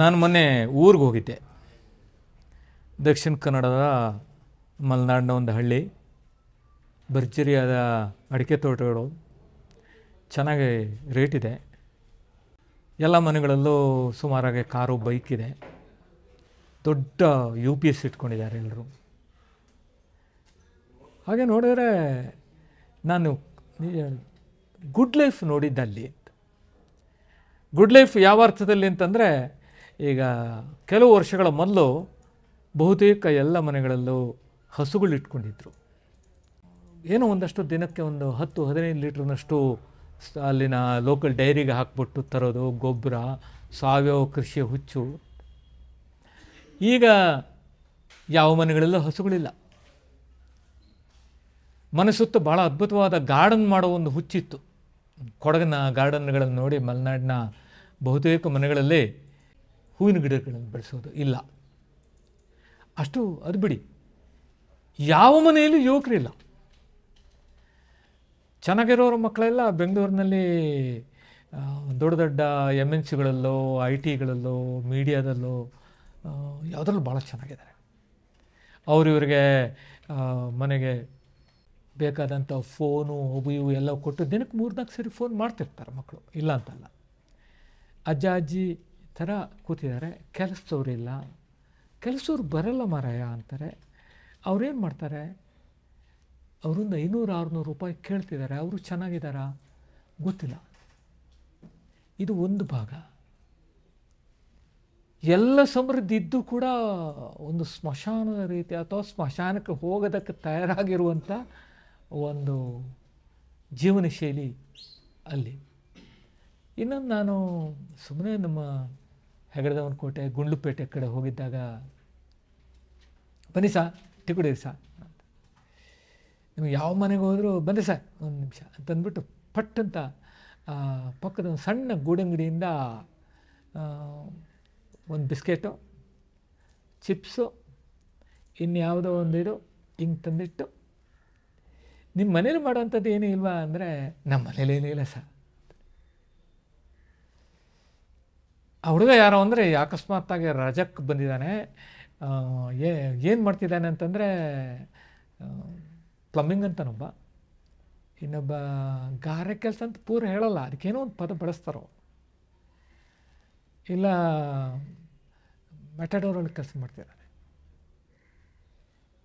ನಾನು ಮೊನ್ನೆ ಊರಿಗೆ ಹೋಗಿದ್ದೆ ದಕ್ಷಿಣ ಕನ್ನಡದ ಮಲೆನಾಡಿನ ಒಂದು ಹಳ್ಳಿ ಭರ್ಜರಿಯಾದ ಅಡಿಕೆ ತೋಟಗಳು ಚೆನ್ನಾಗಿ ರೇಟ್ ಇದೆ ಎಲ್ಲ ಮನೆಗಳಲ್ಲೂ ಸುಮಾರಾಗಿ ಕಾರು ಬೈಕ್ ಇದೆ ದೊಡ್ಡ ಯು ಪಿ ಎಸ್ ಇಟ್ಕೊಂಡಿದ್ದಾರೆ ಎಲ್ಲರೂ ಹಾಗೆ ನೋಡಿದ್ರೆ ನಾನು ಗುಡ್ ಲೈಫ್ ನೋಡಿದ್ದಲ್ಲಿ ಗುಡ್ ಲೈಫ್ ಯಾವ ಅರ್ಥದಲ್ಲಿ ಅಂತಂದರೆ ಈಗ ಕೆಲವು ವರ್ಷಗಳ ಮೊದಲು ಬಹುತೇಕ ಎಲ್ಲ ಮನೆಗಳಲ್ಲೂ ಹಸುಗಳು ಇಟ್ಕೊಂಡಿದ್ರು ಏನೋ ಒಂದಷ್ಟು ದಿನಕ್ಕೆ ಒಂದು ಹತ್ತು ಹದಿನೈದು ಲೀಟ್ರ್ನಷ್ಟು ಅಲ್ಲಿನ ಲೋಕಲ್ ಡೈರಿಗೆ ಹಾಕ್ಬಿಟ್ಟು ತರೋದು ಗೊಬ್ಬರ ಸಾವಯವ ಕೃಷಿ ಹುಚ್ಚು ಈಗ ಯಾವ ಮನೆಗಳಲ್ಲೂ ಹಸುಗಳಿಲ್ಲ ಮನಸ್ಸುತ್ತ ಭಾಳ ಅದ್ಭುತವಾದ ಗಾರ್ಡನ್ ಮಾಡೋ ಒಂದು ಹುಚ್ಚಿತ್ತು ಕೊಡಗಿನ ಗಾರ್ಡನ್ಗಳನ್ನು ನೋಡಿ ಮಲೆನಾಡಿನ ಬಹುತೇಕ ಮನೆಗಳಲ್ಲಿ ಹೂವಿನ ಗಿಡಗಳನ್ನು ಬೆಳೆಸೋದು ಇಲ್ಲ ಅಷ್ಟು ಅದು ಬಿಡಿ ಯಾವ ಮನೆಯಲ್ಲೂ ಯುವಕರಿಲ್ಲ ಚೆನ್ನಾಗಿರೋರ ಮಕ್ಕಳೆಲ್ಲ ಬೆಂಗಳೂರಿನಲ್ಲಿ ದೊಡ್ಡ ದೊಡ್ಡ ಎಮ್ ಎನ್ ಸಿಗಳಲ್ಲೋ ಐ ಟಿಗಳಲ್ಲೋ ಮೀಡಿಯಾದಲ್ಲೋ ಯಾವುದ್ರಲ್ಲೂ ಭಾಳ ಚೆನ್ನಾಗಿದ್ದಾರೆ ಅವ್ರಿವ್ರಿಗೆ ಮನೆಗೆ ಬೇಕಾದಂಥ ಫೋನು ಅವು ಇವು ಎಲ್ಲ ಕೊಟ್ಟು ದಿನಕ್ಕೆ ಮೂರು ನಾಲ್ಕು ಸರಿ ಫೋನ್ ಮಾಡ್ತಿರ್ತಾರೆ ಮಕ್ಕಳು ಇಲ್ಲ ಅಂತಲ್ಲ ಅಜ್ಜ ಅಜ್ಜಿ ಥರ ಕೂತಿದ್ದಾರೆ ಕೆಲಸದವ್ರಿಲ್ಲ ಕೆಲಸವ್ರು ಬರಲ್ಲ ಮಾರಾಯ ಅಂತಾರೆ ಅವ್ರೇನು ಮಾಡ್ತಾರೆ ಅವರಿಂದ ಐನೂರು ಆರುನೂರು ರೂಪಾಯಿ ಕೇಳ್ತಿದ್ದಾರೆ ಅವರು ಚೆನ್ನಾಗಿದ್ದಾರಾ ಗೊತ್ತಿಲ್ಲ ಇದು ಒಂದು ಭಾಗ ಎಲ್ಲ ಸಮೃದ್ಧಿ ಇದ್ದು ಕೂಡ ಒಂದು ಸ್ಮಶಾನದ ರೀತಿ ಅಥವಾ ಸ್ಮಶಾನಕ್ಕೆ ಹೋಗೋದಕ್ಕೆ ತಯಾರಾಗಿರುವಂಥ ಒಂದು ಜೀವನ ಶೈಲಿ ಅಲ್ಲಿ ಇನ್ನೊಂದು ನಾನು ಸುಮ್ಮನೆ ನಮ್ಮ ಹೆಗಡದವನ ಕೋಟೆ ಗುಂಡ್ಲುಪೇಟೆ ಕಡೆ ಹೋಗಿದ್ದಾಗ ಬನ್ನಿ ಸಾ ಟಿಕುಡೀರಿ ಸಾ ಅಂತ ಯಾವ ಮನೆಗೆ ಹೋದರೂ ಬನ್ನಿ ಸರ್ ಒಂದು ನಿಮಿಷ ಅಂತಂದ್ಬಿಟ್ಟು ಪಟ್ ಅಂತ ಪಕ್ಕದ ಒಂದು ಸಣ್ಣ ಗೂಡಂಗಡಿಯಿಂದ ಒಂದು ಬಿಸ್ಕೆಟು ಚಿಪ್ಸು ಇನ್ಯಾವುದೋ ಒಂದು ಇಡು ಹಿಂಗೆ ತಂದಿಟ್ಟು ನಿಮ್ಮ ಮನೇಲಿ ಮಾಡೋವಂಥದ್ದು ಏನೂ ಇಲ್ವಾ ಅಂದರೆ ನಮ್ಮ ಮನೇಲಿ ಇಲ್ಲ ಸರ್ ಆ ಹುಡುಗ ಯಾರೋ ಅಂದರೆ ಅಕಸ್ಮಾತ್ತಾಗಿ ರಜಕ್ಕೆ ಬಂದಿದ್ದಾನೆ ಏನು ಮಾಡ್ತಿದ್ದಾನೆ ಅಂತಂದರೆ ಪ್ಲಂಬಿಂಗ್ ಅಂತನೊಬ್ಬ ಇನ್ನೊಬ್ಬ ಗಾರೆ ಕೆಲಸ ಅಂತ ಪೂರ ಹೇಳಲ್ಲ ಅದಕ್ಕೇನೋ ಒಂದು ಪದ ಬಳಸ್ತಾರೋ ಇಲ್ಲ ಮೆಟಡೋರಲ್ಲಿ ಕೆಲಸ ಮಾಡ್ತಿದ್ದಾನೆ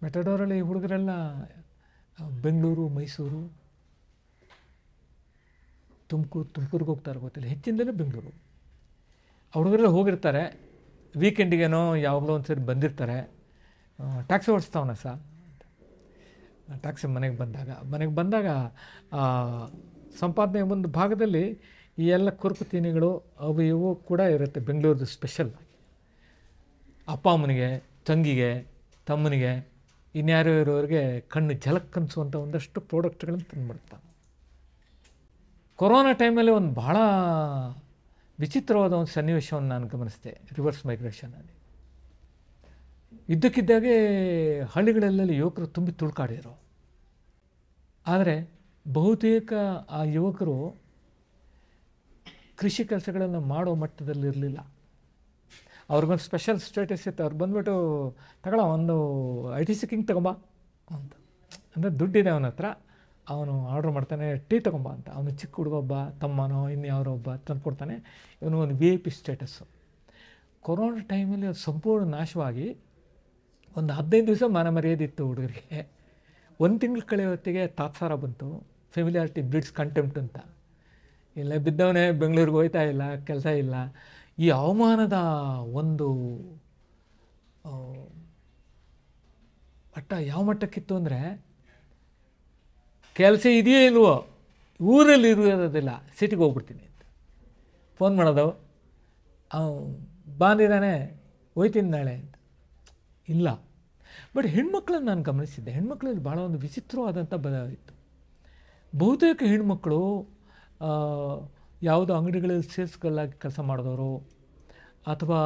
ಮೆಟಡೋರಲ್ಲಿ ಹುಡುಗರೆಲ್ಲ ಬೆಂಗಳೂರು ಮೈಸೂರು ತುಮಕೂರು ತುಮಕೂರಿಗೆ ಹೋಗ್ತಾರೆ ಗೊತ್ತಿಲ್ಲ ಹೆಚ್ಚಿಂದಲೇ ಬೆಂಗಳೂರು ಹುಡುಗರೆಲ್ಲ ಹೋಗಿರ್ತಾರೆ ವೀಕೆಂಡಿಗೇನೋ ಯಾವಾಗಲೋ ಒಂದು ಸರಿ ಬಂದಿರ್ತಾರೆ ಟ್ಯಾಕ್ಸಿ ಓಡಿಸ್ತಾವನ ಸರ್ ಟ್ಯಾಕ್ಸಿ ಮನೆಗೆ ಬಂದಾಗ ಮನೆಗೆ ಬಂದಾಗ ಸಂಪಾದನೆ ಒಂದು ಭಾಗದಲ್ಲಿ ಈ ಎಲ್ಲ ಕುರುಕು ತಿನಿಗಳು ಅವು ಇವು ಕೂಡ ಇರುತ್ತೆ ಬೆಂಗಳೂರದು ಸ್ಪೆಷಲ್ ಅಪ್ಪ ಅಮ್ಮನಿಗೆ ತಂಗಿಗೆ ತಮ್ಮನಿಗೆ ಇನ್ಯಾರೋ ಇರೋರಿಗೆ ಕಣ್ಣು ಜಲಕ್ ಅನಿಸುವಂಥ ಒಂದಷ್ಟು ಪ್ರಾಡಕ್ಟ್ಗಳನ್ನು ತಿನ್ಬಿಡ್ತಾನೆ ಕೊರೋನಾ ಟೈಮಲ್ಲಿ ಒಂದು ಭಾಳ ವಿಚಿತ್ರವಾದ ಒಂದು ಸನ್ನಿವೇಶವನ್ನು ನಾನು ಗಮನಿಸಿದೆ ರಿವರ್ಸ್ ಮೈಗ್ರೇಷನಲ್ಲಿ ಇದ್ದಕ್ಕಿದ್ದಾಗೆ ಹಳ್ಳಿಗಳಲ್ಲೆಲ್ಲ ಯುವಕರು ತುಂಬಿ ತುಳ್ಕಾಡಿದರು ಆದರೆ ಬಹುತೇಕ ಆ ಯುವಕರು ಕೃಷಿ ಕೆಲಸಗಳನ್ನು ಮಾಡೋ ಮಟ್ಟದಲ್ಲಿರಲಿಲ್ಲ ಅವ್ರಿಗೊಂದು ಸ್ಪೆಷಲ್ ಸ್ಟೇಟಸ್ ಇತ್ತು ಅವ್ರು ಬಂದ್ಬಿಟ್ಟು ತಗೊಳ್ಳೋ ಒಂದು ಐ ಟಿ ಸಿ ಕಿಂಗ್ ತಗೊಂಬ ಅಂತ ಅಂದರೆ ದುಡ್ಡಿದೆ ಅವನ ಹತ್ರ ಅವನು ಆರ್ಡ್ರ್ ಮಾಡ್ತಾನೆ ಟೀ ತೊಗೊಂಬ ಅಂತ ಅವನು ಚಿಕ್ಕ ಒಬ್ಬ ತಮ್ಮನೋ ಇನ್ಯಾವ್ರೋ ಒಬ್ಬ ತಂದು ಕೊಡ್ತಾನೆ ಇವನು ಒಂದು V I P status corona ಟೈಮಲ್ಲಿ ಅದು ಸಂಪೂರ್ಣ ನಾಶವಾಗಿ ಒಂದು ಹದಿನೈದು ದಿವಸ ಮನೆ ಮರ್ಯಾದಿತ್ತು ಹುಡುಗರಿಗೆ ಒಂದು ತಿಂಗಳು ಕಳೆಯೋ ಹೊತ್ತಿಗೆ ತಾತ್ಸಾರ ಬಂತು ಫೆಮಿಲಿಯಾರಿಟಿ ಬ್ರಿಡ್ಸ್ ಕಂಟೆಂಪ್ಟ್ ಅಂತ ಇಲ್ಲ ಬಿದ್ದವನೇ ಬೆಂಗಳೂರಿಗೆ ಹೋಯ್ತಾ ಇಲ್ಲ ಕೆಲಸ ಇಲ್ಲ ಈ ಅವಮಾನದ ಒಂದು ಮಟ್ಟ ಯಾವ ಮಟ್ಟಕ್ಕಿತ್ತು ಅಂದರೆ ಕೆಲಸ ಇದೆಯೇ ಇಲ್ವೋ ಊರಲ್ಲಿ ಇರೋದಿಲ್ಲ ಸಿಟಿಗೆ ಹೋಗ್ಬಿಡ್ತೀನಿ ಅಂತ ಫೋನ್ ಮಾಡೋದವು ಅವನು ಬಾಂದಿದ್ದಾನೆ ಹೋಯ್ತೀನಿ ನಾಳೆ ಅಂತ ಇಲ್ಲ ಬಟ್ ಹೆಣ್ಮಕ್ಳನ್ನು ನಾನು ಗಮನಿಸಿದ್ದೆ ಹೆಣ್ಮಕ್ಳಲ್ಲಿ ಭಾಳ ಒಂದು ವಿಚಿತ್ರವಾದಂಥ ಇತ್ತು ಬಹುತೇಕ ಹೆಣ್ಮಕ್ಳು ಯಾವುದೋ ಅಂಗಡಿಗಳಲ್ಲಿ ಸೇಲ್ಸ್ಗಳಾಗಿ ಕೆಲಸ ಮಾಡಿದವರು ಅಥವಾ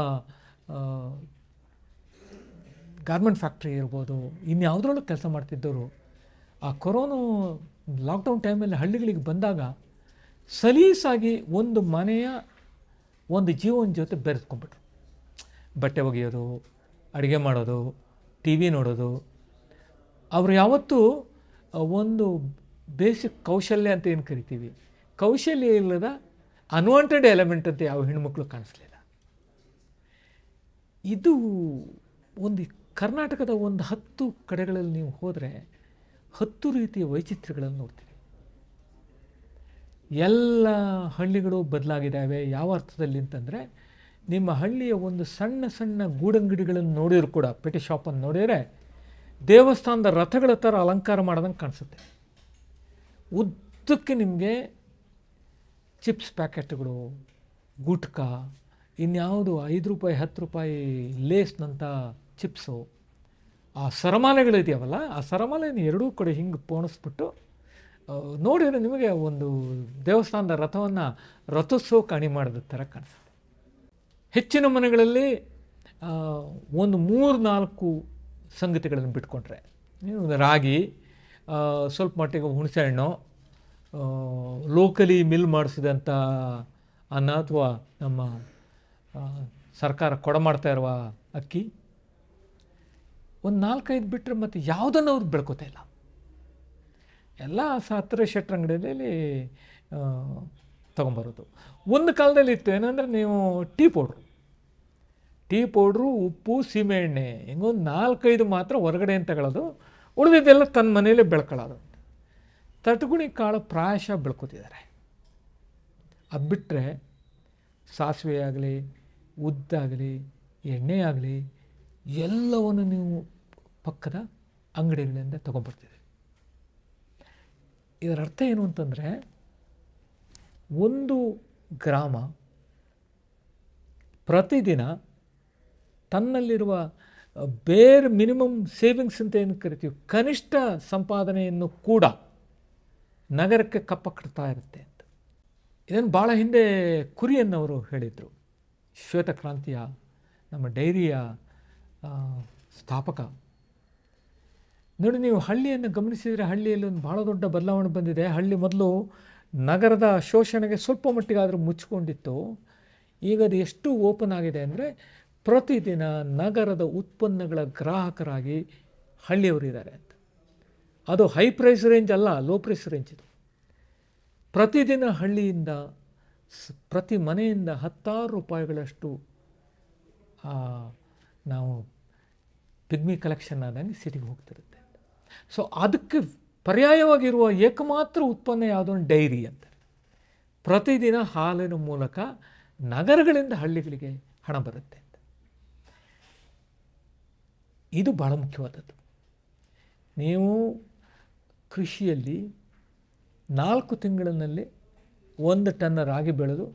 ಗಾರ್ಮೆಂಟ್ ಫ್ಯಾಕ್ಟ್ರಿ ಇರ್ಬೋದು ಇನ್ಯಾವುದ್ರಲ್ಲೂ ಕೆಲಸ ಮಾಡ್ತಿದ್ದವರು ಆ ಕೊರೋನಾ ಲಾಕ್ಡೌನ್ ಟೈಮಲ್ಲಿ ಹಳ್ಳಿಗಳಿಗೆ ಬಂದಾಗ ಸಲೀಸಾಗಿ ಒಂದು ಮನೆಯ ಒಂದು ಜೀವನ ಜೊತೆ ಬೆರೆತ್ಕೊಂಬಿಟ್ರು ಬಟ್ಟೆ ಒಗೆಯೋದು ಅಡುಗೆ ಮಾಡೋದು ಟಿ ವಿ ನೋಡೋದು ಅವರು ಯಾವತ್ತೂ ಒಂದು ಬೇಸಿಕ್ ಕೌಶಲ್ಯ ಅಂತ ಏನು ಕರಿತೀವಿ ಕೌಶಲ್ಯ ಇಲ್ಲದ ಅನ್ವಾಂಟೆಡ್ ಎಲಿಮೆಂಟ್ ಅಂತ ಯಾವ ಹೆಣ್ಮಕ್ಳು ಕಾಣಿಸ್ಲಿಲ್ಲ ಇದು ಒಂದು ಕರ್ನಾಟಕದ ಒಂದು ಹತ್ತು ಕಡೆಗಳಲ್ಲಿ ನೀವು ಹೋದರೆ ಹತ್ತು ರೀತಿಯ ವೈಚಿತ್ರ್ಯಗಳನ್ನು ನೋಡ್ತೀವಿ ಎಲ್ಲ ಹಳ್ಳಿಗಳು ಬದಲಾಗಿದ್ದಾವೆ ಯಾವ ಅರ್ಥದಲ್ಲಿ ಅಂತಂದರೆ ನಿಮ್ಮ ಹಳ್ಳಿಯ ಒಂದು ಸಣ್ಣ ಸಣ್ಣ ಗೂಡಂಗಡಿಗಳನ್ನು ನೋಡಿದ್ರು ಕೂಡ ಪೆಟಿ ಶಾಪನ್ನು ನೋಡಿದರೆ ದೇವಸ್ಥಾನದ ರಥಗಳ ಥರ ಅಲಂಕಾರ ಮಾಡೋದಂಗೆ ಕಾಣಿಸುತ್ತೆ ಉದ್ದಕ್ಕೆ ನಿಮಗೆ ಚಿಪ್ಸ್ ಪ್ಯಾಕೆಟ್ಗಳು ಗುಟ್ಕಾ ಇನ್ಯಾವುದು ಐದು ರೂಪಾಯಿ ಹತ್ತು ರೂಪಾಯಿ ಲೇಸ್ನಂಥ ಚಿಪ್ಸು ಆ ಸರಮಾಲೆಗಳಿದೆಯವಲ್ಲ ಆ ಸರಮಾಲೆಯನ್ನು ಎರಡೂ ಕಡೆ ಹಿಂಗೆ ಪೋಣಿಸ್ಬಿಟ್ಟು ನೋಡಿದರೆ ನಿಮಗೆ ಒಂದು ದೇವಸ್ಥಾನದ ರಥವನ್ನು ರಥೋತ್ಸವ ಕಣಿ ಮಾಡಿದ ಥರ ಕಾಣಿಸುತ್ತೆ ಹೆಚ್ಚಿನ ಮನೆಗಳಲ್ಲಿ ಒಂದು ಮೂರು ನಾಲ್ಕು ಸಂಗತಿಗಳನ್ನು ಬಿಟ್ಕೊಂಡ್ರೆ ರಾಗಿ ಸ್ವಲ್ಪ ಮಟ್ಟಿಗೆ ಹುಣಸೆಹಣ್ಣು ಲೋಕಲಿ ಮಿಲ್ ಮಾಡಿಸಿದಂಥ ಅನ್ನ ಅಥವಾ ನಮ್ಮ ಸರ್ಕಾರ ಮಾಡ್ತಾ ಇರುವ ಅಕ್ಕಿ ಒಂದು ನಾಲ್ಕೈದು ಬಿಟ್ಟರೆ ಮತ್ತು ಯಾವುದನ್ನು ಅವ್ರು ಬೆಳ್ಕೋತಾ ಇಲ್ಲ ಎಲ್ಲ ಶೆಟ್ರ ಅಂಗಡಿಯಲ್ಲಿ ತೊಗೊಂಬರೋದು ಒಂದು ಕಾಲದಲ್ಲಿ ಇತ್ತು ಏನಂದರೆ ನೀವು ಟೀ ಪೌಡ್ರು ಟೀ ಪೌಡ್ರು ಉಪ್ಪು ಸೀಮೆ ಎಣ್ಣೆ ಹೆಂಗೊಂದು ನಾಲ್ಕೈದು ಮಾತ್ರ ಹೊರಗಡೆ ತಗೊಳ್ಳೋದು ಉಳಿದಿದ್ದೆಲ್ಲ ತನ್ನ ಮನೆಯಲ್ಲೇ ಬೆಳ್ಕೊಳ್ಳೋದು ತಟಗುಣಿ ಕಾಳು ಪ್ರಾಯಶ ಬೆಳ್ಕೋತಿದ್ದಾರೆ ಅದು ಬಿಟ್ಟರೆ ಸಾಸಿವೆ ಆಗಲಿ ಉದ್ದಾಗಲಿ ಎಣ್ಣೆ ಆಗಲಿ ಎಲ್ಲವನ್ನು ನೀವು ಪಕ್ಕದ ಅಂಗಡಿಗಳಿಂದ ತಗೊಂಡ್ಬರ್ತೀರಿ ಇದರ ಅರ್ಥ ಏನು ಅಂತಂದರೆ ಒಂದು ಗ್ರಾಮ ಪ್ರತಿದಿನ ತನ್ನಲ್ಲಿರುವ ಬೇರೆ ಮಿನಿಮಮ್ ಸೇವಿಂಗ್ಸ್ ಅಂತ ಏನು ಕರಿತೀವಿ ಕನಿಷ್ಠ ಸಂಪಾದನೆಯನ್ನು ಕೂಡ ನಗರಕ್ಕೆ ಕಪ್ಪ ಕಟ್ತಾ ಇರುತ್ತೆ ಅಂತ ಇದನ್ನು ಭಾಳ ಹಿಂದೆ ಕುರಿಯನ್ನವರು ಹೇಳಿದರು ಶ್ವೇತಕ್ರಾಂತಿಯ ನಮ್ಮ ಡೈರಿಯ ಸ್ಥಾಪಕ ನೋಡಿ ನೀವು ಹಳ್ಳಿಯನ್ನು ಗಮನಿಸಿದರೆ ಹಳ್ಳಿಯಲ್ಲಿ ಒಂದು ಭಾಳ ದೊಡ್ಡ ಬದಲಾವಣೆ ಬಂದಿದೆ ಹಳ್ಳಿ ಮೊದಲು ನಗರದ ಶೋಷಣೆಗೆ ಸ್ವಲ್ಪ ಮಟ್ಟಿಗಾದರೂ ಮುಚ್ಚಿಕೊಂಡಿತ್ತು ಈಗ ಅದು ಎಷ್ಟು ಓಪನ್ ಆಗಿದೆ ಅಂದರೆ ಪ್ರತಿದಿನ ನಗರದ ಉತ್ಪನ್ನಗಳ ಗ್ರಾಹಕರಾಗಿ ಹಳ್ಳಿಯವರಿದ್ದಾರೆ ಅಂತ ಅದು ಹೈ ಪ್ರೈಸ್ ರೇಂಜ್ ಅಲ್ಲ ಲೋ ಪ್ರೈಸ್ ರೇಂಜ್ ಇದು ಪ್ರತಿದಿನ ಹಳ್ಳಿಯಿಂದ ಪ್ರತಿ ಮನೆಯಿಂದ ಹತ್ತಾರು ರೂಪಾಯಿಗಳಷ್ಟು ನಾವು ಪಿಗ್ಮಿ ಕಲೆಕ್ಷನ್ ಆದಂಗೆ ಸಿಟಿಗೆ ಹೋಗ್ತಿರುತ್ತೆ ಸೊ ಅದಕ್ಕೆ ಪರ್ಯಾಯವಾಗಿರುವ ಏಕಮಾತ್ರ ಉತ್ಪನ್ನ ಯಾವುದೋ ಒಂದು ಡೈರಿ ಅಂತ ಪ್ರತಿದಿನ ಹಾಲಿನ ಮೂಲಕ ನಗರಗಳಿಂದ ಹಳ್ಳಿಗಳಿಗೆ ಹಣ ಬರುತ್ತೆ ಅಂತ ಇದು ಭಾಳ ಮುಖ್ಯವಾದದ್ದು ನೀವು ಕೃಷಿಯಲ್ಲಿ ನಾಲ್ಕು ತಿಂಗಳಿನಲ್ಲಿ ಒಂದು ಟನ್ ರಾಗಿ ಬೆಳೆದು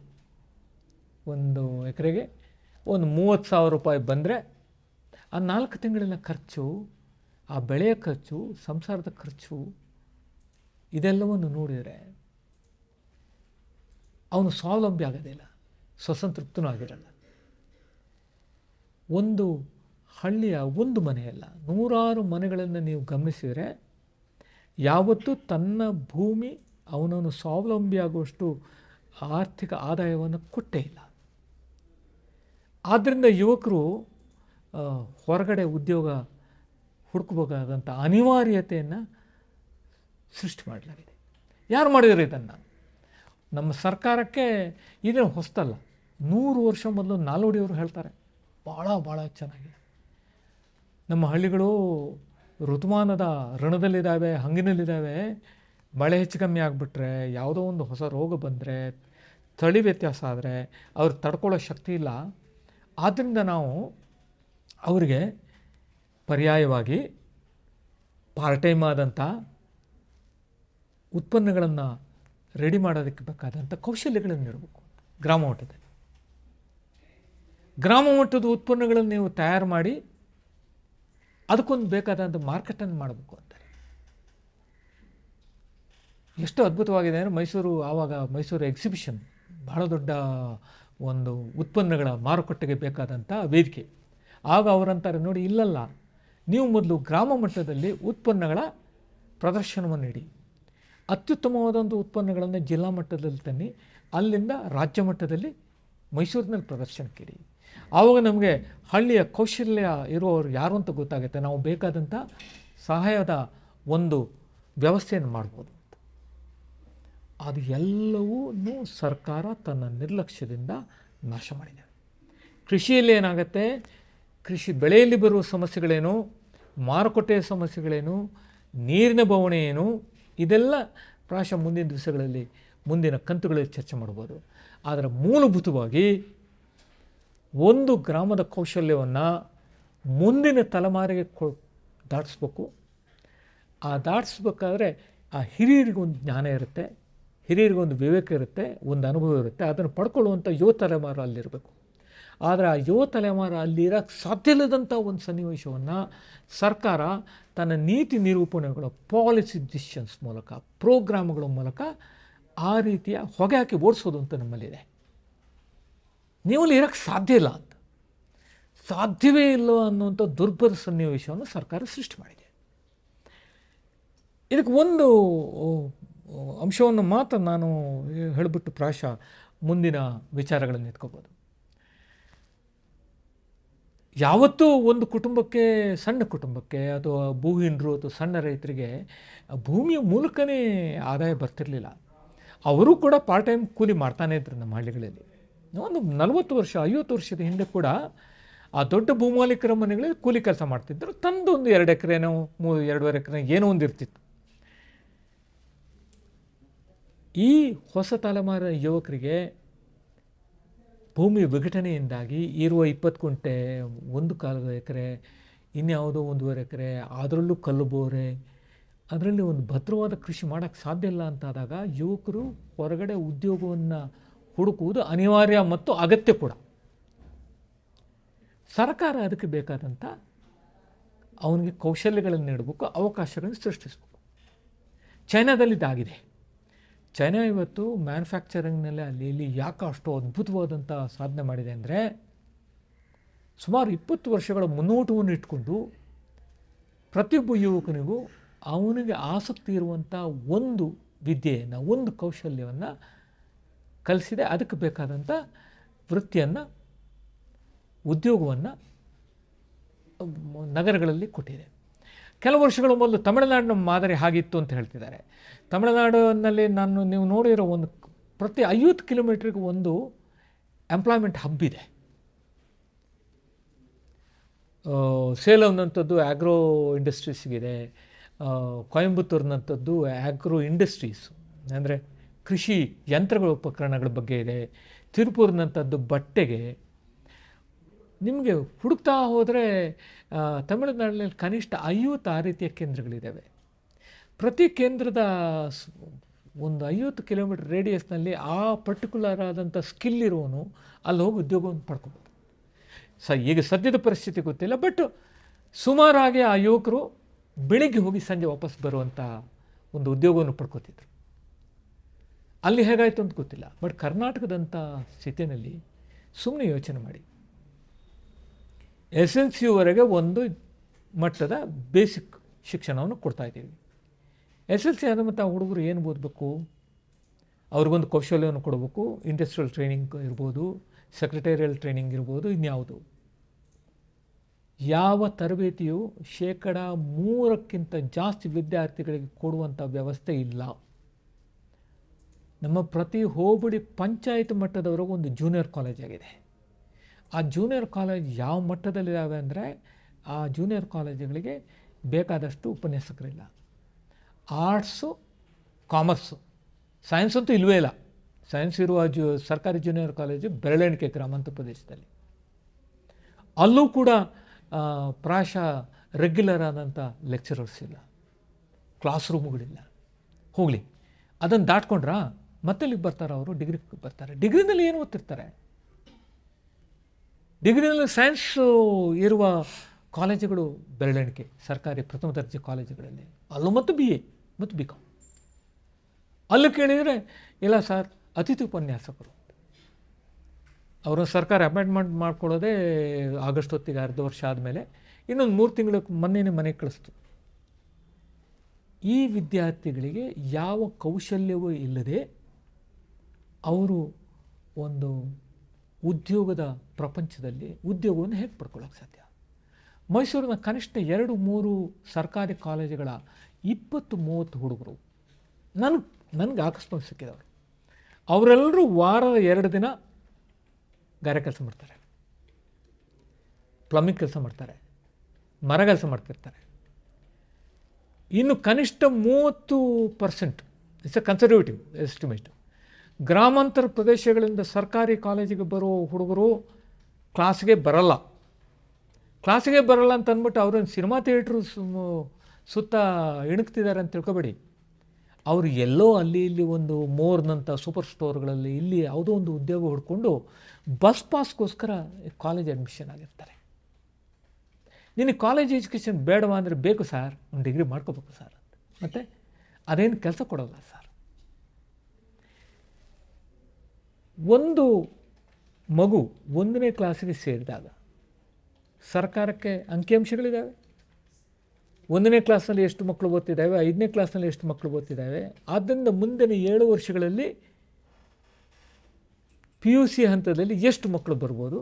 ಒಂದು ಎಕರೆಗೆ ಒಂದು ಮೂವತ್ತು ಸಾವಿರ ರೂಪಾಯಿ ಬಂದರೆ ಆ ನಾಲ್ಕು ತಿಂಗಳಿನ ಖರ್ಚು ಆ ಬೆಳೆಯ ಖರ್ಚು ಸಂಸಾರದ ಖರ್ಚು ಇದೆಲ್ಲವನ್ನು ನೋಡಿದರೆ ಅವನು ಸ್ವಾವಲಂಬಿ ಆಗೋದಿಲ್ಲ ಸ್ವಸಂತೃಪ್ತನೂ ಆಗಿರಲ್ಲ ಒಂದು ಹಳ್ಳಿಯ ಒಂದು ಮನೆಯಲ್ಲ ನೂರಾರು ಮನೆಗಳನ್ನು ನೀವು ಗಮನಿಸಿದರೆ ಯಾವತ್ತೂ ತನ್ನ ಭೂಮಿ ಅವನನ್ನು ಸ್ವಾವಲಂಬಿಯಾಗುವಷ್ಟು ಆರ್ಥಿಕ ಆದಾಯವನ್ನು ಕೊಟ್ಟೇ ಇಲ್ಲ ಆದ್ದರಿಂದ ಯುವಕರು ಹೊರಗಡೆ ಉದ್ಯೋಗ ಹುಡುಕಬೇಕಾದಂಥ ಅನಿವಾರ್ಯತೆಯನ್ನು ಸೃಷ್ಟಿ ಮಾಡಲಾಗಿದೆ ಯಾರು ಮಾಡಿದ್ರು ಇದನ್ನು ನಮ್ಮ ಸರ್ಕಾರಕ್ಕೆ ಇದೇನು ಹೊಸ್ತಲ್ಲ ನೂರು ವರ್ಷ ಮೊದಲು ನಾಲ್ವಡಿಯವರು ಹೇಳ್ತಾರೆ ಭಾಳ ಭಾಳ ಚೆನ್ನಾಗಿದೆ ನಮ್ಮ ಹಳ್ಳಿಗಳು ಋತುಮಾನದ ಋಣದಲ್ಲಿದ್ದಾವೆ ಹಂಗಿನಲ್ಲಿದ್ದಾವೆ ಮಳೆ ಹೆಚ್ಚು ಕಮ್ಮಿ ಆಗಿಬಿಟ್ರೆ ಯಾವುದೋ ಒಂದು ಹೊಸ ರೋಗ ಬಂದರೆ ತಳಿ ವ್ಯತ್ಯಾಸ ಆದರೆ ಅವ್ರು ತಡ್ಕೊಳ್ಳೋ ಶಕ್ತಿ ಇಲ್ಲ ಆದ್ದರಿಂದ ನಾವು ಅವರಿಗೆ ಪರ್ಯಾಯವಾಗಿ ಪಾರ್ಟ್ ಟೈಮ್ ಆದಂಥ ಉತ್ಪನ್ನಗಳನ್ನು ರೆಡಿ ಮಾಡೋದಕ್ಕೆ ಬೇಕಾದಂಥ ಕೌಶಲ್ಯಗಳನ್ನು ನೀಡಬೇಕು ಗ್ರಾಮ ಮಟ್ಟದಲ್ಲಿ ಗ್ರಾಮ ಮಟ್ಟದ ಉತ್ಪನ್ನಗಳನ್ನು ನೀವು ತಯಾರು ಮಾಡಿ ಅದಕ್ಕೊಂದು ಬೇಕಾದಂಥ ಮಾರ್ಕೆಟನ್ನು ಮಾಡಬೇಕು ಅಂತಾರೆ ಎಷ್ಟು ಅದ್ಭುತವಾಗಿದೆ ಅಂದರೆ ಮೈಸೂರು ಆವಾಗ ಮೈಸೂರು ಎಕ್ಸಿಬಿಷನ್ ಬಹಳ ದೊಡ್ಡ ಒಂದು ಉತ್ಪನ್ನಗಳ ಮಾರುಕಟ್ಟೆಗೆ ಬೇಕಾದಂಥ ವೇದಿಕೆ ಆಗ ಅವರಂತಾರೆ ನೋಡಿ ಇಲ್ಲಲ್ಲ ನೀವು ಮೊದಲು ಗ್ರಾಮ ಮಟ್ಟದಲ್ಲಿ ಉತ್ಪನ್ನಗಳ ಪ್ರದರ್ಶನವನ್ನು ನೀಡಿ ಅತ್ಯುತ್ತಮವಾದಂಥ ಉತ್ಪನ್ನಗಳನ್ನು ಜಿಲ್ಲಾ ಮಟ್ಟದಲ್ಲಿ ತನ್ನಿ ಅಲ್ಲಿಂದ ರಾಜ್ಯ ಮಟ್ಟದಲ್ಲಿ ಮೈಸೂರಿನಲ್ಲಿ ಪ್ರದರ್ಶನ ಕೇಡಿ ಆವಾಗ ನಮಗೆ ಹಳ್ಳಿಯ ಕೌಶಲ್ಯ ಇರುವವರು ಯಾರು ಅಂತ ಗೊತ್ತಾಗುತ್ತೆ ನಾವು ಬೇಕಾದಂಥ ಸಹಾಯದ ಒಂದು ವ್ಯವಸ್ಥೆಯನ್ನು ಮಾಡ್ಬೋದು ಅದು ಎಲ್ಲವೂ ಸರ್ಕಾರ ತನ್ನ ನಿರ್ಲಕ್ಷ್ಯದಿಂದ ನಾಶ ಮಾಡಿದೆ ಕೃಷಿಯಲ್ಲಿ ಏನಾಗುತ್ತೆ ಕೃಷಿ ಬೆಳೆಯಲ್ಲಿ ಬರುವ ಸಮಸ್ಯೆಗಳೇನು ಮಾರುಕಟ್ಟೆಯ ಸಮಸ್ಯೆಗಳೇನು ನೀರಿನ ಬವಣೆ ಏನು ಇದೆಲ್ಲ ಪ್ರಾಶಃ ಮುಂದಿನ ದಿವಸಗಳಲ್ಲಿ ಮುಂದಿನ ಕಂತುಗಳಲ್ಲಿ ಚರ್ಚೆ ಮಾಡ್ಬೋದು ಆದರೆ ಮೂಲಭೂತವಾಗಿ ಒಂದು ಗ್ರಾಮದ ಕೌಶಲ್ಯವನ್ನು ಮುಂದಿನ ತಲೆಮಾರಿಗೆ ಕೊ ದಾಟಿಸ್ಬೇಕು ಆ ದಾಟಿಸ್ಬೇಕಾದ್ರೆ ಆ ಹಿರಿಯರಿಗೊಂದು ಜ್ಞಾನ ಇರುತ್ತೆ ಹಿರಿಯರಿಗೊಂದು ವಿವೇಕ ಇರುತ್ತೆ ಒಂದು ಅನುಭವ ಇರುತ್ತೆ ಅದನ್ನು ಪಡ್ಕೊಳ್ಳುವಂಥ ಯುವ ತಲೆಮಾರು ಅಲ್ಲಿರಬೇಕು ಆದರೆ ಆ ಯುವ ತಲೆಮಾರ ಅಲ್ಲಿರೋಕ್ಕೆ ಸಾಧ್ಯ ಇಲ್ಲದಂಥ ಒಂದು ಸನ್ನಿವೇಶವನ್ನು ಸರ್ಕಾರ ತನ್ನ ನೀತಿ ನಿರೂಪಣೆಗಳ ಪಾಲಿಸಿ ಡಿಸಿಷನ್ಸ್ ಮೂಲಕ ಪ್ರೋಗ್ರಾಮ್ಗಳ ಮೂಲಕ ಆ ರೀತಿಯ ಹೊಗೆ ಹಾಕಿ ಓಡಿಸೋದು ಅಂತ ನಮ್ಮಲ್ಲಿದೆ ನೀವು ಇರೋಕ್ಕೆ ಸಾಧ್ಯ ಇಲ್ಲ ಅಂತ ಸಾಧ್ಯವೇ ಇಲ್ಲ ಅನ್ನುವಂಥ ದುರ್ಬಲ ಸನ್ನಿವೇಶವನ್ನು ಸರ್ಕಾರ ಸೃಷ್ಟಿ ಮಾಡಿದೆ ಇದಕ್ಕೆ ಒಂದು ಅಂಶವನ್ನು ಮಾತ್ರ ನಾನು ಹೇಳಿಬಿಟ್ಟು ಪ್ರಾಶಃ ಮುಂದಿನ ವಿಚಾರಗಳನ್ನು ಎತ್ಕೋಬೋದು ಯಾವತ್ತೂ ಒಂದು ಕುಟುಂಬಕ್ಕೆ ಸಣ್ಣ ಕುಟುಂಬಕ್ಕೆ ಅಥವಾ ಭೂಹೀನರು ಅಥವಾ ಸಣ್ಣ ರೈತರಿಗೆ ಭೂಮಿಯ ಮೂಲಕನೇ ಆದಾಯ ಬರ್ತಿರಲಿಲ್ಲ ಅವರು ಕೂಡ ಪಾರ್ಟ್ ಟೈಮ್ ಕೂಲಿ ಮಾಡ್ತಾನೇ ಇದ್ರು ನಮ್ಮ ಹಳ್ಳಿಗಳಲ್ಲಿ ಒಂದು ನಲವತ್ತು ವರ್ಷ ಐವತ್ತು ವರ್ಷದ ಹಿಂದೆ ಕೂಡ ಆ ದೊಡ್ಡ ಭೂಮಾಲೀಕರ ಮನೆಗಳಲ್ಲಿ ಕೂಲಿ ಕೆಲಸ ಮಾಡ್ತಿದ್ದರು ತಂದು ಒಂದು ಎರಡು ಎಕರೆನೋ ಮೂ ಎರಡೂವರೆ ಎಕರೆ ಏನೋ ಒಂದು ಇರ್ತಿತ್ತು ಈ ಹೊಸ ತಲೆಮಾರಿನ ಯುವಕರಿಗೆ ಭೂಮಿ ವಿಘಟನೆಯಿಂದಾಗಿ ಇರುವ ಇಪ್ಪತ್ತು ಕುಂಟೆ ಒಂದು ಕಾಲದ ಎಕರೆ ಇನ್ಯಾವುದೋ ಒಂದೂವರೆ ಎಕರೆ ಅದರಲ್ಲೂ ಕಲ್ಲು ಬೋರೆ ಅದರಲ್ಲಿ ಒಂದು ಭದ್ರವಾದ ಕೃಷಿ ಮಾಡೋಕ್ಕೆ ಸಾಧ್ಯ ಇಲ್ಲ ಅಂತಾದಾಗ ಯುವಕರು ಹೊರಗಡೆ ಉದ್ಯೋಗವನ್ನು ಹುಡುಕುವುದು ಅನಿವಾರ್ಯ ಮತ್ತು ಅಗತ್ಯ ಕೂಡ ಸರ್ಕಾರ ಅದಕ್ಕೆ ಬೇಕಾದಂಥ ಅವನಿಗೆ ಕೌಶಲ್ಯಗಳನ್ನು ನೀಡಬೇಕು ಅವಕಾಶಗಳನ್ನು ಸೃಷ್ಟಿಸಬೇಕು ಚೈನಾದಲ್ಲಿ ಇದಾಗಿದೆ ಚೈನಾ ಇವತ್ತು ಮ್ಯಾನುಫ್ಯಾಕ್ಚರಿಂಗ್ನಲ್ಲೇ ಅಲ್ಲಿ ಇಲ್ಲಿ ಯಾಕೆ ಅಷ್ಟು ಅದ್ಭುತವಾದಂಥ ಸಾಧನೆ ಮಾಡಿದೆ ಅಂದರೆ ಸುಮಾರು ಇಪ್ಪತ್ತು ವರ್ಷಗಳ ಮುನ್ನೋಟವನ್ನು ಇಟ್ಕೊಂಡು ಪ್ರತಿಯೊಬ್ಬ ಯುವಕನಿಗೂ ಅವನಿಗೆ ಆಸಕ್ತಿ ಇರುವಂಥ ಒಂದು ವಿದ್ಯೆಯನ್ನು ಒಂದು ಕೌಶಲ್ಯವನ್ನು ಕಲಿಸಿದೆ ಅದಕ್ಕೆ ಬೇಕಾದಂಥ ವೃತ್ತಿಯನ್ನು ಉದ್ಯೋಗವನ್ನು ನಗರಗಳಲ್ಲಿ ಕೊಟ್ಟಿದೆ ಕೆಲವು ವರ್ಷಗಳ ಮೊದಲು ತಮಿಳುನಾಡಿನ ಮಾದರಿ ಹಾಗಿತ್ತು ಅಂತ ಹೇಳ್ತಿದ್ದಾರೆ ತಮಿಳುನಾಡಿನಲ್ಲಿ ನಾನು ನೀವು ನೋಡಿರೋ ಒಂದು ಪ್ರತಿ ಐವತ್ತು ಕಿಲೋಮೀಟ್ರಿಗೆ ಒಂದು ಎಂಪ್ಲಾಯ್ಮೆಂಟ್ ಹಬ್ ಇದೆ ಸೇಲಂನಂಥದ್ದು ಆ್ಯಗ್ರೋ ಇಂಡಸ್ಟ್ರೀಸ್ಗಿದೆ ಕೊಯಂಬತ್ತೂರ್ನಂಥದ್ದು ಆ್ಯಗ್ರೋ ಇಂಡಸ್ಟ್ರೀಸ್ ಅಂದರೆ ಕೃಷಿ ಯಂತ್ರಗಳ ಉಪಕರಣಗಳ ಬಗ್ಗೆ ಇದೆ ತಿರುಪೂರ್ನಂಥದ್ದು ಬಟ್ಟೆಗೆ ನಿಮಗೆ ಹುಡುಕ್ತಾ ಹೋದರೆ ತಮಿಳುನಾಡಿನಲ್ಲಿ ಕನಿಷ್ಠ ಐವತ್ತು ಆ ರೀತಿಯ ಕೇಂದ್ರಗಳಿದ್ದಾವೆ ಪ್ರತಿ ಕೇಂದ್ರದ ಒಂದು ಐವತ್ತು ಕಿಲೋಮೀಟ್ರ್ ರೇಡಿಯಸ್ನಲ್ಲಿ ಆ ಪರ್ಟಿಕ್ಯುಲರ್ ಆದಂಥ ಸ್ಕಿಲ್ ಇರುವನು ಅಲ್ಲಿ ಹೋಗಿ ಉದ್ಯೋಗವನ್ನು ಪಡ್ಕೊಬೋದು ಸ ಈಗ ಸದ್ಯದ ಪರಿಸ್ಥಿತಿ ಗೊತ್ತಿಲ್ಲ ಬಟ್ ಸುಮಾರಾಗಿ ಆ ಯುವಕರು ಬೆಳಿಗ್ಗೆ ಹೋಗಿ ಸಂಜೆ ವಾಪಸ್ ಬರುವಂಥ ಒಂದು ಉದ್ಯೋಗವನ್ನು ಪಡ್ಕೋತಿದ್ರು ಅಲ್ಲಿ ಹೇಗಾಯಿತು ಅಂತ ಗೊತ್ತಿಲ್ಲ ಬಟ್ ಕರ್ನಾಟಕದಂಥ ಸ್ಥಿತಿಯಲ್ಲಿ ಸುಮ್ಮನೆ ಯೋಚನೆ ಮಾಡಿ ಎಸ್ ಎಲ್ ಸಿವರೆಗೆ ಒಂದು ಮಟ್ಟದ ಬೇಸಿಕ್ ಶಿಕ್ಷಣವನ್ನು ಇದ್ದೀವಿ ಎಸ್ ಎಲ್ ಸಿ ಆದ ಮತ್ತು ಆ ಹುಡುಗರು ಏನು ಓದಬೇಕು ಅವ್ರಿಗೊಂದು ಕೌಶಲ್ಯವನ್ನು ಕೊಡಬೇಕು ಇಂಡಸ್ಟ್ರಿಯಲ್ ಟ್ರೈನಿಂಗ್ ಇರ್ಬೋದು ಸೆಕ್ರೆಟೇರಿಯಲ್ ಟ್ರೈನಿಂಗ್ ಇರ್ಬೋದು ಇನ್ಯಾವುದು ಯಾವ ತರಬೇತಿಯು ಶೇಕಡ ಮೂರಕ್ಕಿಂತ ಜಾಸ್ತಿ ವಿದ್ಯಾರ್ಥಿಗಳಿಗೆ ಕೊಡುವಂಥ ವ್ಯವಸ್ಥೆ ಇಲ್ಲ ನಮ್ಮ ಪ್ರತಿ ಹೋಬಳಿ ಪಂಚಾಯತ್ ಮಟ್ಟದವರೆಗೂ ಒಂದು ಜೂನಿಯರ್ ಕಾಲೇಜ್ ಆಗಿದೆ ಆ ಜೂನಿಯರ್ ಕಾಲೇಜ್ ಯಾವ ಮಟ್ಟದಲ್ಲಿದ್ದಾವೆ ಅಂದರೆ ಆ ಜೂನಿಯರ್ ಕಾಲೇಜುಗಳಿಗೆ ಬೇಕಾದಷ್ಟು ಉಪನ್ಯಾಸಕರಿಲ್ಲ ಆರ್ಟ್ಸು ಕಾಮರ್ಸು ಸೈನ್ಸ್ ಅಂತೂ ಇಲ್ಲವೇ ಇಲ್ಲ ಸೈನ್ಸ್ ಇರುವ ಜು ಸರ್ಕಾರಿ ಜೂನಿಯರ್ ಕಾಲೇಜು ಬೆರಳೆಣಿಕೆ ಗ್ರಾಮಾಂತರ ಪ್ರದೇಶದಲ್ಲಿ ಅಲ್ಲೂ ಕೂಡ ಪ್ರಾಯಶಃ ರೆಗ್ಯುಲರ್ ಆದಂಥ ಲೆಕ್ಚರರ್ಸ್ ಇಲ್ಲ ಕ್ಲಾಸ್ ರೂಮ್ಗಳಿಲ್ಲ ಹೋಗಲಿ ಅದನ್ನು ದಾಟ್ಕೊಂಡ್ರಾ ಮತ್ತೆಲ್ಲಿಗೆ ಬರ್ತಾರೆ ಅವರು ಡಿಗ್ರಿ ಬರ್ತಾರೆ ಡಿಗ್ರಿನಲ್ಲಿ ಏನು ಓದ್ತಿರ್ತಾರೆ ಡಿಗ್ರಿಯಲ್ಲಿ ಸೈನ್ಸು ಇರುವ ಕಾಲೇಜುಗಳು ಬೆರಳೆಣಿಕೆ ಸರ್ಕಾರಿ ಪ್ರಥಮ ದರ್ಜೆ ಕಾಲೇಜುಗಳಲ್ಲಿ ಅಲ್ಲೂ ಮತ್ತು ಬಿ ಎ ಮತ್ತು ಬಿ ಕಾಮ್ ಅಲ್ಲಿ ಕೇಳಿದರೆ ಇಲ್ಲ ಸರ್ ಅತಿಥಿ ಉಪನ್ಯಾಸಕರು ಅವರು ಸರ್ಕಾರ ಅಪಾಯಿಂಟ್ಮೆಂಟ್ ಮಾಡ್ಕೊಳ್ಳೋದೇ ಆಗಸ್ಟ್ ಹೊತ್ತಿಗೆ ಅರ್ಧ ವರ್ಷ ಆದಮೇಲೆ ಇನ್ನೊಂದು ಮೂರು ತಿಂಗಳಿಗೆ ಮೊನ್ನೆನೇ ಮನೆಗೆ ಕಳಿಸ್ತು ಈ ವಿದ್ಯಾರ್ಥಿಗಳಿಗೆ ಯಾವ ಕೌಶಲ್ಯವೂ ಇಲ್ಲದೆ ಅವರು ಒಂದು ಉದ್ಯೋಗದ ಪ್ರಪಂಚದಲ್ಲಿ ಉದ್ಯೋಗವನ್ನು ಹೇಗೆ ಪಡ್ಕೊಳ್ಳೋಕ್ಕೆ ಸಾಧ್ಯ ಮೈಸೂರಿನ ಕನಿಷ್ಠ ಎರಡು ಮೂರು ಸರ್ಕಾರಿ ಕಾಲೇಜುಗಳ ಇಪ್ಪತ್ತು ಮೂವತ್ತು ಹುಡುಗರು ನನಗೆ ನನಗೆ ಆಕಸ್ಮಿಕ ಸಿಕ್ಕಿದವರು ಅವರೆಲ್ಲರೂ ವಾರದ ಎರಡು ದಿನ ಗಾರೆ ಕೆಲಸ ಮಾಡ್ತಾರೆ ಪ್ಲಂಬಿಂಗ್ ಕೆಲಸ ಮಾಡ್ತಾರೆ ಮರ ಕೆಲಸ ಮಾಡ್ತಿರ್ತಾರೆ ಇನ್ನು ಕನಿಷ್ಠ ಮೂವತ್ತು percent it's a conservative estimate ಗ್ರಾಮಾಂತರ ಪ್ರದೇಶಗಳಿಂದ ಸರ್ಕಾರಿ ಕಾಲೇಜಿಗೆ ಬರೋ ಹುಡುಗರು ಕ್ಲಾಸ್ಗೆ ಬರಲ್ಲ ಕ್ಲಾಸಿಗೆ ಬರಲ್ಲ ಅಂತ ಅಂದ್ಬಿಟ್ಟು ಅವ್ರನ್ನ ಸಿನಿಮಾ ಥಿಯೇಟ್ರು ಸುತ್ತ ಇಣುಕ್ತಿದ್ದಾರೆ ಅಂತ ತಿಳ್ಕೊಬೇಡಿ ಅವರು ಎಲ್ಲೋ ಅಲ್ಲಿ ಇಲ್ಲಿ ಒಂದು ಮೋರ್ನಂಥ ಸೂಪರ್ ಸ್ಟೋರ್ಗಳಲ್ಲಿ ಇಲ್ಲಿ ಯಾವುದೋ ಒಂದು ಉದ್ಯೋಗ ಹುಡ್ಕೊಂಡು ಬಸ್ ಪಾಸ್ಗೋಸ್ಕರ ಕಾಲೇಜ್ ಅಡ್ಮಿಷನ್ ಆಗಿರ್ತಾರೆ ನಿನಗೆ ಕಾಲೇಜ್ ಎಜುಕೇಷನ್ ಬೇಡವಾ ಅಂದರೆ ಬೇಕು ಸರ್ ಒಂದು ಡಿಗ್ರಿ ಮಾಡ್ಕೋಬೇಕು ಸರ್ ಅಂತ ಮತ್ತು ಅದೇನು ಕೆಲಸ ಕೊಡೋಲ್ಲ ಸರ್ ಒಂದು ಮಗು ಒಂದನೇ ಕ್ಲಾಸಿಗೆ ಸೇರಿದಾಗ ಸರ್ಕಾರಕ್ಕೆ ಅಂಕಿಅಂಶಗಳಿದ್ದಾವೆ ಒಂದನೇ ಕ್ಲಾಸ್ನಲ್ಲಿ ಎಷ್ಟು ಮಕ್ಕಳು ಓದ್ತಿದ್ದಾವೆ ಐದನೇ ಕ್ಲಾಸ್ನಲ್ಲಿ ಎಷ್ಟು ಮಕ್ಕಳು ಓದ್ತಿದ್ದಾವೆ ಆದ್ದರಿಂದ ಮುಂದಿನ ಏಳು ವರ್ಷಗಳಲ್ಲಿ ಪಿ ಯು ಸಿ ಹಂತದಲ್ಲಿ ಎಷ್ಟು ಮಕ್ಕಳು ಬರ್ಬೋದು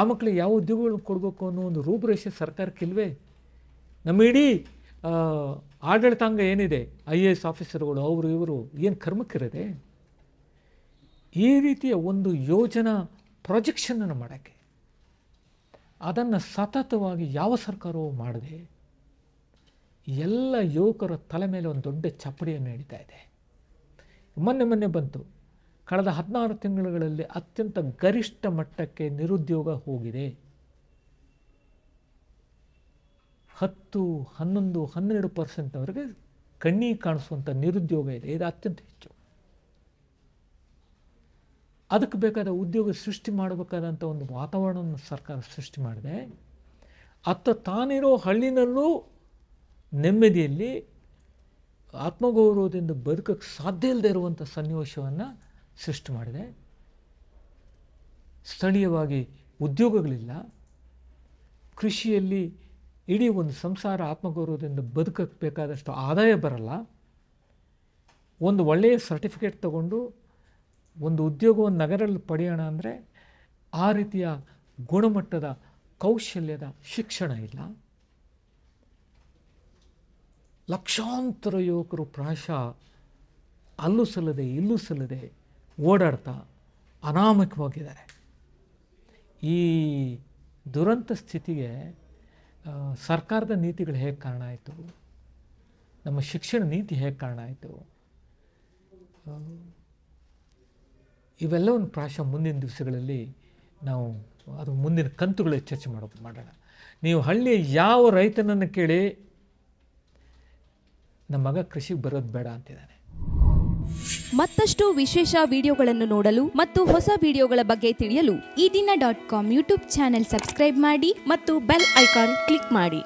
ಆ ಮಕ್ಕಳಿಗೆ ಯಾವ ಉದ್ಯೋಗಗಳನ್ನು ಕೊಡಬೇಕು ಅನ್ನೋ ಒಂದು ರೂಪುರೇಷೆ ಸರ್ಕಾರಕ್ಕಿಲ್ವೇ ನಮ್ಮ ಇಡೀ ಆಡಳಿತಾಂಗ ಏನಿದೆ ಐ ಎ ಎಸ್ ಆಫೀಸರ್ಗಳು ಅವರು ಇವರು ಏನು ಕರ್ಮಕ್ಕಿರದೆ ಈ ರೀತಿಯ ಒಂದು ಯೋಜನಾ ಪ್ರೊಜೆಕ್ಷನನ್ನು ಮಾಡೋಕ್ಕೆ ಅದನ್ನು ಸತತವಾಗಿ ಯಾವ ಸರ್ಕಾರವೂ ಮಾಡದೆ ಎಲ್ಲ ಯುವಕರ ತಲೆ ಮೇಲೆ ಒಂದು ದೊಡ್ಡ ಚಪ್ಪಡಿಯನ್ನು ಹಿಡಿತಾ ಇದೆ ಮೊನ್ನೆ ಮೊನ್ನೆ ಬಂತು ಕಳೆದ ಹದಿನಾರು ತಿಂಗಳುಗಳಲ್ಲಿ ಅತ್ಯಂತ ಗರಿಷ್ಠ ಮಟ್ಟಕ್ಕೆ ನಿರುದ್ಯೋಗ ಹೋಗಿದೆ ಹತ್ತು ಹನ್ನೊಂದು ಹನ್ನೆರಡು ಅವರಿಗೆ ಕಣ್ಣಿ ಕಾಣಿಸುವಂಥ ನಿರುದ್ಯೋಗ ಇದೆ ಇದು ಅತ್ಯಂತ ಹೆಚ್ಚು ಅದಕ್ಕೆ ಬೇಕಾದ ಉದ್ಯೋಗ ಸೃಷ್ಟಿ ಮಾಡಬೇಕಾದಂಥ ಒಂದು ವಾತಾವರಣವನ್ನು ಸರ್ಕಾರ ಸೃಷ್ಟಿ ಮಾಡಿದೆ ಅತ್ತ ತಾನಿರೋ ಹಳ್ಳಿನಲ್ಲೂ ನೆಮ್ಮದಿಯಲ್ಲಿ ಆತ್ಮಗೌರವದಿಂದ ಬದುಕಕ್ಕೆ ಸಾಧ್ಯ ಇಲ್ಲದೆ ಇರುವಂಥ ಸನ್ನಿವೇಶವನ್ನು ಸೃಷ್ಟಿ ಮಾಡಿದೆ ಸ್ಥಳೀಯವಾಗಿ ಉದ್ಯೋಗಗಳಿಲ್ಲ ಕೃಷಿಯಲ್ಲಿ ಇಡೀ ಒಂದು ಸಂಸಾರ ಆತ್ಮಗೌರವದಿಂದ ಬದುಕಕ್ಕೆ ಬೇಕಾದಷ್ಟು ಆದಾಯ ಬರಲ್ಲ ಒಂದು ಒಳ್ಳೆಯ ಸರ್ಟಿಫಿಕೇಟ್ ತಗೊಂಡು ಒಂದು ಉದ್ಯೋಗವನ್ನು ನಗರಲ್ಲಿ ಪಡೆಯೋಣ ಅಂದರೆ ಆ ರೀತಿಯ ಗುಣಮಟ್ಟದ ಕೌಶಲ್ಯದ ಶಿಕ್ಷಣ ಇಲ್ಲ ಲಕ್ಷಾಂತರ ಯುವಕರು ಪ್ರಾಶ ಅಲ್ಲೂ ಸಲ್ಲದೆ ಇಲ್ಲೂ ಸಲ್ಲದೆ ಓಡಾಡ್ತಾ ಅನಾಮಕವಾಗಿದ್ದಾರೆ ಈ ದುರಂತ ಸ್ಥಿತಿಗೆ ಸರ್ಕಾರದ ನೀತಿಗಳು ಹೇಗೆ ಕಾರಣ ಆಯಿತು ನಮ್ಮ ಶಿಕ್ಷಣ ನೀತಿ ಹೇಗೆ ಕಾರಣ ಆಯಿತು ಇವೆಲ್ಲವನ್ನು ಪ್ರಾಯಶಃ ಮುಂದಿನ ದಿವಸಗಳಲ್ಲಿ ನಾವು ಅದು ಮುಂದಿನ ಕಂತುಗಳಲ್ಲಿ ಚರ್ಚೆ ಮಾಡೋ ಮಾಡೋಣ ನೀವು ಹಳ್ಳಿಯ ಯಾವ ರೈತನನ್ನು ಕೇಳಿ ನಮ್ಮ ಮಗ ಕೃಷಿಗೆ ಬರೋದು ಬೇಡ ಅಂತಿದ್ದಾನೆ ಮತ್ತಷ್ಟು ವಿಶೇಷ ವಿಡಿಯೋಗಳನ್ನು ನೋಡಲು ಮತ್ತು ಹೊಸ ವಿಡಿಯೋಗಳ ಬಗ್ಗೆ ತಿಳಿಯಲು Ee Dina dot com YouTube channel subscribe ಮಾಡಿ ಮತ್ತು ಬೆಲ್ ಐಕಾನ್ ಕ್ಲಿಕ್ ಮಾಡಿ